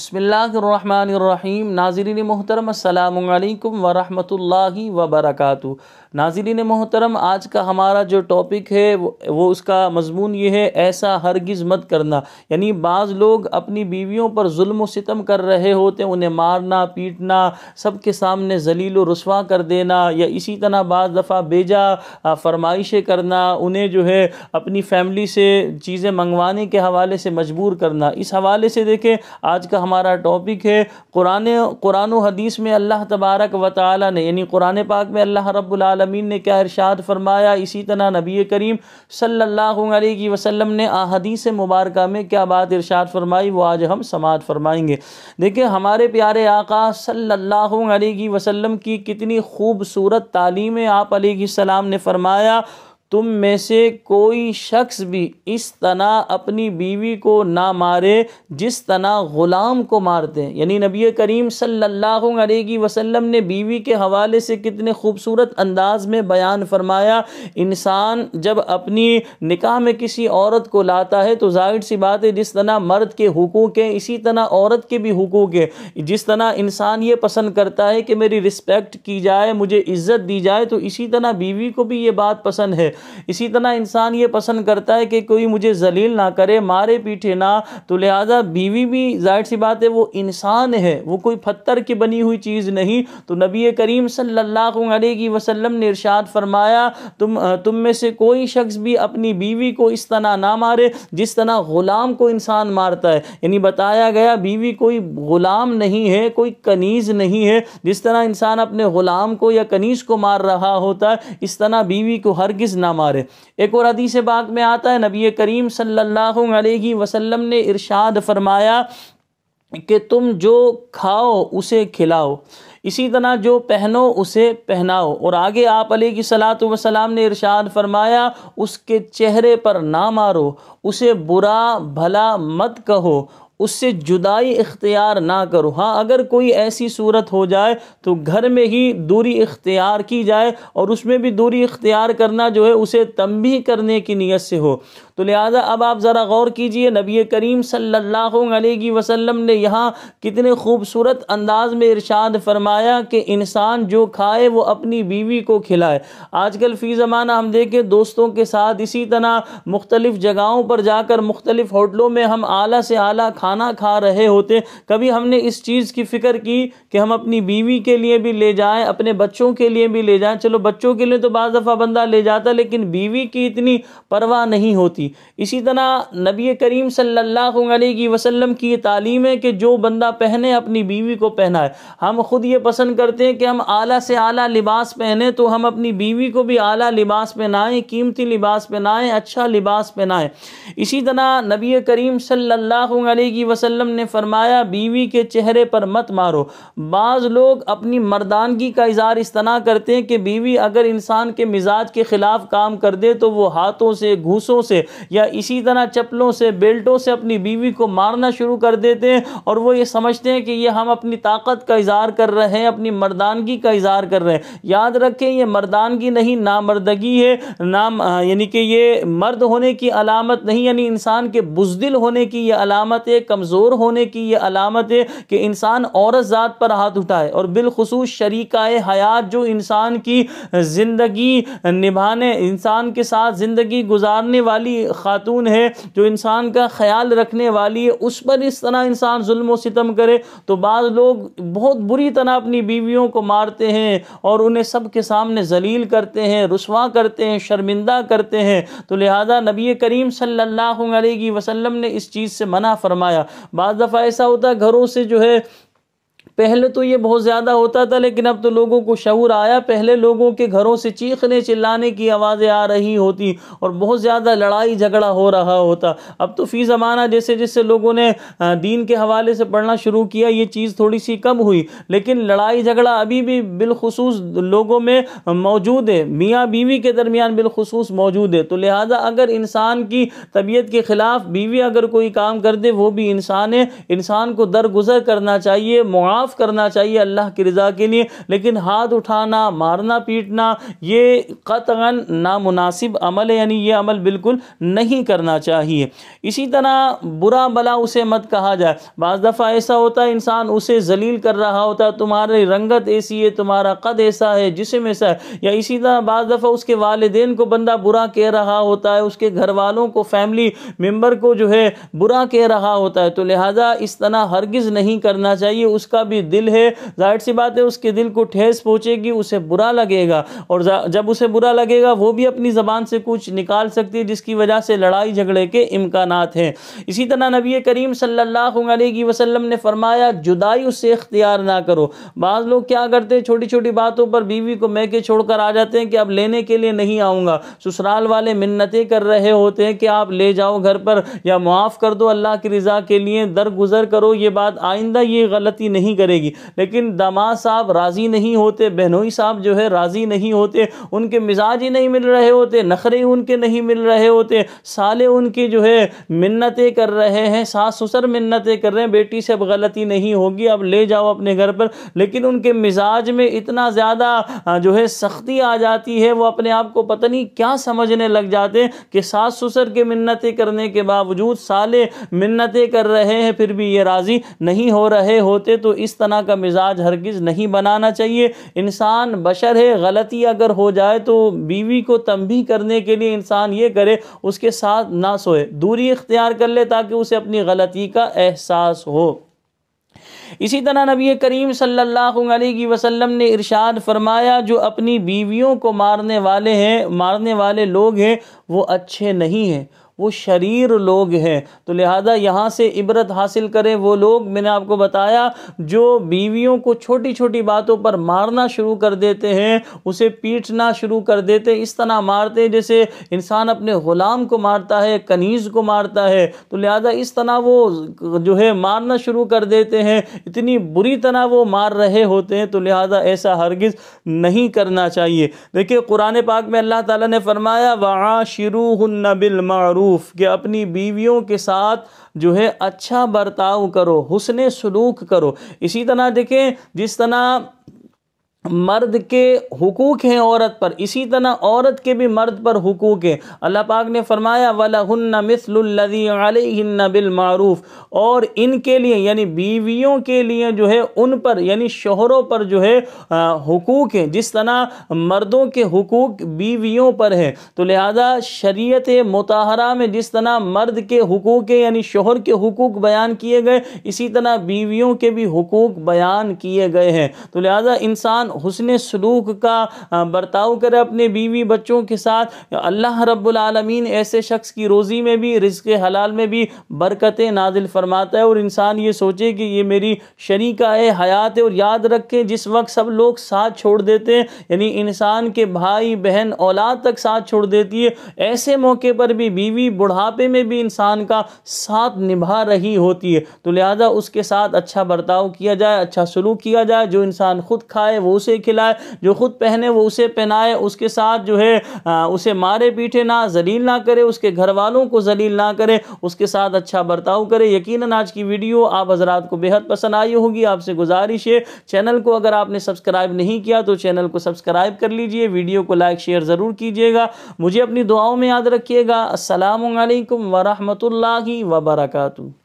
बसमीम नाजरिन मोहतरम अल्लाम वरहमल वबरकू नाजिलीन मोहतरम आज का हमारा जो टॉपिक है वो उसका मजमून ये है ऐसा हरगिज़ मत करना यानी बाज़ लोग अपनी बीवियों पर जुल्म सितम कर रहे होते हैं उन्हें मारना पीटना सबके सामने जलील व रसवा कर देना या इसी तरह बाज़ दफ़ा बेजा फरमाइशें करना उन्हें जो है अपनी फैमिली से चीज़ें मंगवाने के हवाले से मजबूर करना इस हवाले से देखें आज का हमारा टॉपिक है कुरान कुरान हदीस में अल्लाह तबारक व ताली ने यानी कुरान पाक में अल्लाह रब्बुल आलमीन ने क्या इरशाद फरमाया इसी तरह नबी करीम सल्लल्लाहु अलैहि वसल्लम ने अहदीस मुबारक में क्या बात इरशाद फरमाई वो आज हम समात फरमाएंगे देखिए हमारे प्यारे आका सल्लल्लाहु अलैहि वसल्लम की कितनी खूबसूरत तालीमें आप सलाम ने फरमाया तुम में से कोई शख्स भी इस तरह अपनी बीवी को ना मारे जिस तरह ग़ुलाम को मारते हैं यानी नबी करीम सल्लल्लाहु अलैहि वसल्लम ने बीवी के हवाले से कितने खूबसूरत अंदाज में बयान फरमाया इंसान जब अपनी निकाह में किसी औरत को लाता है तो जाहिर सी बात है जिस तरह मर्द के हकूक़ हैं इसी तरह औरत के भी हकूक़ हैं जिस तरह इंसान ये पसंद करता है कि मेरी रिस्पेक्ट की जाए मुझे इज़्ज़त दी जाए तो इसी तरह बीवी को भी ये बात पसंद है इसी तरह इंसान ये पसंद करता है कि कोई मुझे जलील ना करे मारे पीटे ना तो लिहाजा बीवी भी जाहिर सी बात है वो इंसान है वो कोई पत्थर की बनी हुई चीज़ नहीं तो नबी करीम सल्लल्लाहु अलैहि वसल्लम ने इरशाद फरमाया तुम तुम में से कोई शख्स भी अपनी बीवी को इस तरह ना मारे जिस तरह ग़ुलाम को इंसान मारता है यानी बताया गया बीवी कोई ग़ुलाम नहीं है कोई कनीज़ नहीं है जिस तरह इंसान अपने ग़ुलाम को या कनीज़ को मार रहा होता है इस तरह बीवी को हरगिज़ ना ना मारे एक और हदीस बाग में आता है नबी करीम सल्लल्लाहु अलैहि वसल्लम ने इरशाद फरमाया कि तुम जो खाओ उसे खिलाओ इसी तरह जो पहनो उसे पहनाओ और आगे आप की सलात वसलाम ने इरशाद फरमाया उसके चेहरे पर ना मारो उसे बुरा भला मत कहो उससे जुदाई इख्तियार ना करो हाँ अगर कोई ऐसी सूरत हो जाए तो घर में ही दूरी इख्तियार की जाए और उसमें भी दूरी इख्तियार करना जो है उसे तंबी करने की नीयत से हो तो लिहाजा अब आप ज़रा गौर कीजिए नबी करीम सल्लल्लाहु अलैहि वसल्लम ने यहाँ कितने खूबसूरत अंदाज में इरशाद फरमाया कि इंसान जो खाए वो अपनी बीवी को खिलाए आजकल फ़ी ज़माना हम देखें दोस्तों के साथ इसी तरह मुख्तलिफ़ जगहों पर जाकर मुख्तलिफ़ होटलों में हम आला से आला खाना खा रहे होते कभी हमने इस चीज़ की फ़िक्र की कि हम अपनी बीवी के लिए भी ले जाएँ अपने बच्चों के लिए भी ले जाएँ चलो बच्चों के लिए तो बज़ दफ़ा बंदा ले जाता लेकिन बीवी की इतनी परवाह नहीं होती इसी तरह नबी करीम सल्लल्लाहु अलैहि वसल्लम की ये तालीम है कि जो बंदा पहने अपनी बीवी को पहनाए हम ख़ुद ये पसंद करते हैं कि हम आला से आला लिबास पहने तो हम अपनी बीवी को भी आला लिबास पहनाएं कीमती लिबास पहनाएं अच्छा लिबास पहनाएं इसी तरह नबी करीम सल्लल्लाहु अलैहि वसल्लम ने फरमाया बीवी के चेहरे पर मत मारो बाज़ लोग अपनी मर्दानगी का इजहार इस तरह करते हैं कि बीवी अगर इंसान के मिजाज के ख़िलाफ़ काम कर दे तो वो हाथों से घूसों से या इसी तरह चप्पलों से बेल्टों से अपनी बीवी को मारना शुरू कर देते हैं और वो ये समझते हैं कि ये हम अपनी ताकत का इजहार कर रहे हैं अपनी मर्दानगी का इजहार कर रहे हैं याद रखें ये मर्दानगी नहीं नामर्दगी है नाम यानी कि ये मर्द होने की अलामत नहीं यानी इंसान के बुजदिल होने की ये अलामत है कमज़ोर होने की ये अलामत है कि इंसान औरत ज़ात पर हाथ उठाए और बिलखसूस शरीका हयात जो इंसान की ज़िंदगी निभाने इंसान के साथ ज़िंदगी गुजारने वाली ख़ातून है जो इंसान का ख्याल रखने वाली है उस पर इस तरह इंसान जुल्म सितम करे तो बाद लोग बहुत बुरी तरह अपनी बीवियों को मारते हैं और उन्हें सब के सामने जलील करते हैं रसवा करते हैं शर्मिंदा करते हैं तो लिहाजा नबी करीम सल्ला वसलम ने इस चीज़ से मना फरमाया बाद दफ़ा ऐसा होता है घरों से जो है पहले तो ये बहुत ज़्यादा होता था लेकिन अब तो लोगों को शूर आया पहले लोगों के घरों से चीखने चिल्लाने की आवाज़ें आ रही होती और बहुत ज़्यादा लड़ाई झगड़ा हो रहा होता अब तो फ़ी ज़माना जैसे जैसे लोगों ने दीन के हवाले से पढ़ना शुरू किया ये चीज़ थोड़ी सी कम हुई लेकिन लड़ाई झगड़ा अभी भी बिलखसूस लोगों में मौजूद है मियाँ बीवी के दरमियान बिलखसूस मौजूद है तो लिहाजा अगर इंसान की तबीयत के ख़िलाफ़ बीवी अगर कोई काम कर दे वो भी इंसान है इंसान को दरगुजर करना चाहिए मुआफ़ साफ करना चाहिए अल्लाह की रज़ा के लिए लेकिन हाथ उठाना मारना पीटना ये कतगन नामनासिब अमल है यानी ये अमल बिल्कुल नहीं करना चाहिए इसी तरह बुरा भला उसे मत कहा जाए बज़ दफ़ा ऐसा होता है इंसान उसे जलील कर रहा होता है तुम्हारी रंगत ऐसी है तुम्हारा कद ऐसा है जिसम ऐसा है या इसी तरह बज़ दफ़ा उसके वालदेन को बंदा बुरा कह रहा होता है उसके घर वालों को फैमिली मेम्बर को जो है बुरा कह रहा होता है तो लिहाजा इस तरह हरगिज़ नहीं करना चाहिए उसका भी भी दिल है जाहिर सी बात है उसके दिल को ठेस पहुँचेगी उसे बुरा लगेगा और जब उसे बुरा लगेगा वो भी अपनी ज़बान से कुछ निकाल सकती है जिसकी वजह से लड़ाई झगड़े के इम्कान हैं इसी तरह नबी करीम सल्लल्लाहु अलैहि वसल्लम ने फरमाया जुदाई उससे इख्तियार ना करो बाज़ लोग क्या करते हैं छोटी छोटी बातों पर बीवी को मैके छोड़कर आ जाते हैं कि अब लेने के लिए नहीं आऊँगा ससुराल वाले मिन्नतें कर रहे होते हैं कि आप ले जाओ घर पर या मुआफ़ कर दो अल्लाह की रज़ा के लिए दरगुजर करो ये बात आइंदा ये गलती नहीं करें करेगी लेकिन दामाद साहब राज़ी नहीं होते बहनोई साहब जो है राज़ी नहीं होते उनके मिजाज ही नहीं मिल रहे होते नखरे उनके नहीं मिल रहे होते साले उनकी जो है मन्नतें कर रहे हैं सास ससुर मन्नतें कर रहे हैं बेटी से अब गलती नहीं होगी अब ले जाओ अपने घर पर लेकिन उनके मिजाज में इतना ज़्यादा जो है सख्ती आ जाती है वो अपने आप को पता नहीं क्या समझने लग जाते हैं कि सास ससुर के मन्नतें करने के बावजूद साले मन्नतें कर रहे हैं फिर भी ये राज़ी नहीं हो रहे होते तो इस इस तरह का मिजाज हरगिज़ नहीं बनाना चाहिए इंसान बशर है गलती अगर हो जाए तो बीवी को तंबी करने के लिए इंसान ये करे उसके साथ ना सोए दूरी इख्तियार कर ले ताकि उसे अपनी गलती का एहसास हो इसी तरह नबी करीम सल्लल्लाहु अलैहि वसल्लम ने इरशाद फरमाया जो अपनी बीवियों को मारने वाले हैं मारने वाले लोग हैं वो अच्छे नहीं हैं वो शरीर लोग हैं तो लिहाजा यहाँ से इबरत हासिल करें वो लोग मैंने आपको बताया जो बीवियों को छोटी छोटी बातों पर मारना शुरू कर देते हैं उसे पीटना शुरू कर देते इस तरह मारते हैं जैसे इंसान अपने ग़ुलाम को मारता है कनीज़ को मारता है तो लिहाजा इस तरह वो जो है मारना शुरू कर देते हैं इतनी बुरी तरह वो मार रहे होते हैं तो लिहाजा ऐसा हरगिज़ नहीं करना चाहिए देखिए कुरान पाक में अल्लाह ताला ने फरमाया वहाँ शुरू बिल मारू मारूफ कि अपनी बीवियों के साथ जो है अच्छा बर्ताव करो हुसन सलूक करो इसी तरह देखें जिस तरह मर्द के हकूक़ हैं औरत पर इसी तरह औरत के भी मर्द पर हुकूक हैं अल्लाह पाक ने फरमाया वलहन्न मिसलदी अलहन्न बिलमारूफ़ और इनके लिए यानी बीवियों के लिए जो है उन पर यानी शोहरों पर जो है हकूक़ हैं जिस तरह मर्दों के हकूक़ बीवियों पर है तो लिहाजा शरीयत मतहरा में जिस तरह मर्द के हकूक़ हैं यानी शोहर के हकूक़ बयान किए गए इसी तरह बीवियों के भी हकूक़ बयान किए गए हैं तो लिहाजा इंसान हुसन सलूक का बर्ताव करे अपने बीवी बच्चों के साथ अल्लाह रब्लमीन ऐसे शख्स की रोज़ी में भी रिज़ हलाल में भी बरकतें नाजिल फरमाता है और इंसान ये सोचे कि ये मेरी शरीका है हयात है और याद रखें जिस वक्त सब लोग साथ छोड़ देते हैं यानी इंसान के भाई बहन औलाद तक साथ छोड़ देती है ऐसे मौके पर भी बीवी बुढ़ापे में भी इंसान का साथ निभा रही होती है तो लिहाजा उसके साथ अच्छा बर्ताव किया जाए अच्छा सलूक किया जाए जो इंसान खुद खाए वो उसे खिलाए जो खुद पहने वो उसे पहनाए उसके साथ जो है आ, उसे मारे पीटे ना जलील ना करे उसके घर वालों को जलील ना करे उसके साथ अच्छा बर्ताव करे यकीन आज की वीडियो आप हजरात को बेहद पसंद आई होगी आपसे गुजारिश है चैनल को अगर आपने सब्सक्राइब नहीं किया तो चैनल को सब्सक्राइब कर लीजिए वीडियो को लाइक शेयर ज़रूर कीजिएगा मुझे अपनी दुआओं में याद रखिएगा असलकम वरहमल वबरकू